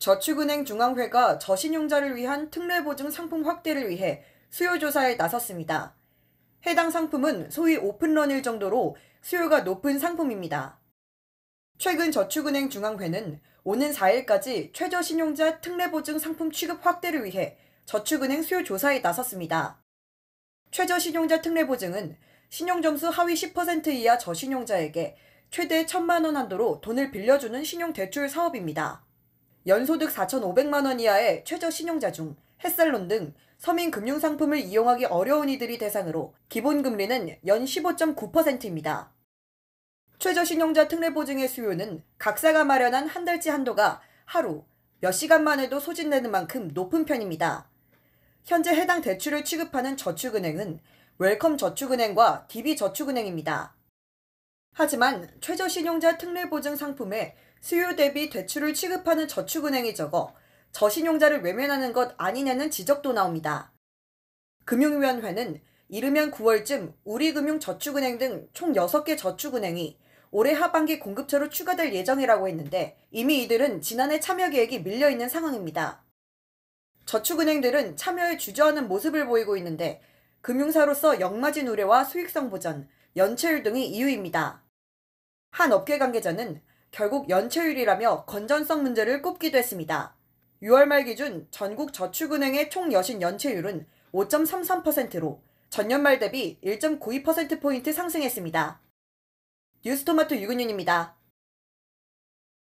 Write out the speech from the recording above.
저축은행 중앙회가 저신용자를 위한 특례보증 상품 확대를 위해 수요조사에 나섰습니다. 해당 상품은 소위 오픈런일 정도로 수요가 높은 상품입니다. 최근 저축은행 중앙회는 오는 4일까지 최저신용자 특례보증 상품 취급 확대를 위해 저축은행 수요 조사에 나섰습니다. 최저신용자 특례보증은 신용점수 하위 10% 이하 저신용자에게 최대 1천만원 한도로 돈을 빌려주는 신용대출 사업입니다. 연소득 4,500만 원 이하의 최저 신용자 중 햇살론 등 서민 금융 상품을 이용하기 어려운 이들이 대상으로 기본 금리는 연 15.9%입니다. 최저 신용자 특례 보증의 수요는 각사가 마련한 한 달치 한도가 하루 몇 시간만 해도 소진되는 만큼 높은 편입니다. 현재 해당 대출을 취급하는 저축은행은 웰컴 저축은행과 DB저축은행입니다. 하지만 최저신용자 특례보증 상품에 수요 대비 대출을 취급하는 저축은행이 적어 저신용자를 외면하는 것 아니냐는 지적도 나옵니다. 금융위원회는 이르면 9월쯤 우리금융저축은행 등 총 6개 저축은행이 올해 하반기 공급처로 추가될 예정이라고 했는데 이미 이들은 지난해 참여 계획이 밀려있는 상황입니다. 저축은행들은 참여에 주저하는 모습을 보이고 있는데 금융사로서 역마진 우려와 수익성 보전, 연체율 등이 이유입니다. 한 업계 관계자는 결국 연체율이라며 건전성 문제를 꼽기도 했습니다. 6월 말 기준 전국 저축은행의 총 여신 연체율은 5.33%로 전년 말 대비 1.92%포인트 상승했습니다. 뉴스토마토 유근윤입니다.